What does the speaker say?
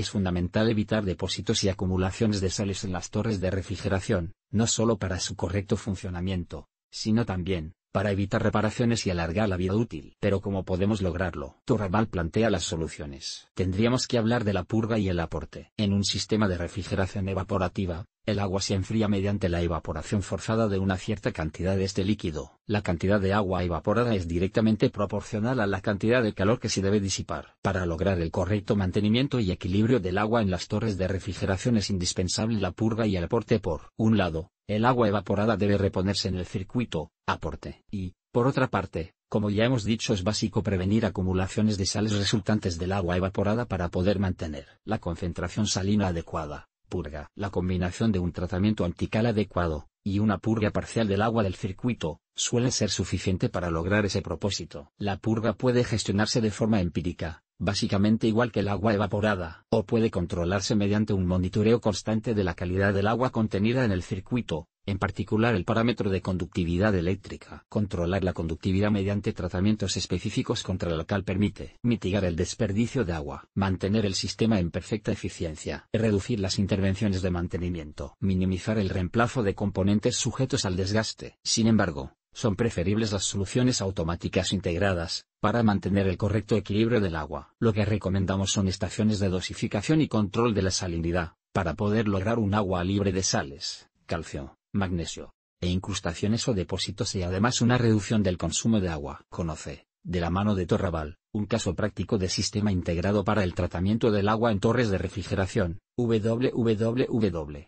es fundamental evitar depósitos y acumulaciones de sales en las torres de refrigeración, no solo para su correcto funcionamiento, sino también, para evitar reparaciones y alargar la vida útil. Pero ¿cómo podemos lograrlo? Torreval plantea las soluciones. Tendríamos que hablar de la purga y el aporte. En un sistema de refrigeración evaporativa, el agua se enfría mediante la evaporación forzada de una cierta cantidad de este líquido. La cantidad de agua evaporada es directamente proporcional a la cantidad de calor que se debe disipar. Para lograr el correcto mantenimiento y equilibrio del agua en las torres de refrigeración es indispensable la purga y el aporte por un lado, el agua evaporada debe reponerse en el circuito, aporte. Y, por otra parte, como ya hemos dicho, es básico prevenir acumulaciones de sales resultantes del agua evaporada para poder mantener la concentración salina adecuada. Purga. La combinación de un tratamiento antical adecuado, y una purga parcial del agua del circuito, suele ser suficiente para lograr ese propósito. La purga puede gestionarse de forma empírica, básicamente igual que el agua evaporada, o puede controlarse mediante un monitoreo constante de la calidad del agua contenida en el circuito, en particular el parámetro de conductividad eléctrica. Controlar la conductividad mediante tratamientos específicos contra la cal permite mitigar el desperdicio de agua, mantener el sistema en perfecta eficiencia, reducir las intervenciones de mantenimiento, minimizar el reemplazo de componentes sujetos al desgaste. Sin embargo, son preferibles las soluciones automáticas integradas, para mantener el correcto equilibrio del agua. Lo que recomendamos son estaciones de dosificación y control de la salinidad, para poder lograr un agua libre de sales, calcio, magnesio, e incrustaciones o depósitos y además una reducción del consumo de agua. Conoce, de la mano de Torrabal, un caso práctico de sistema integrado para el tratamiento del agua en torres de refrigeración, www.torrabal.com.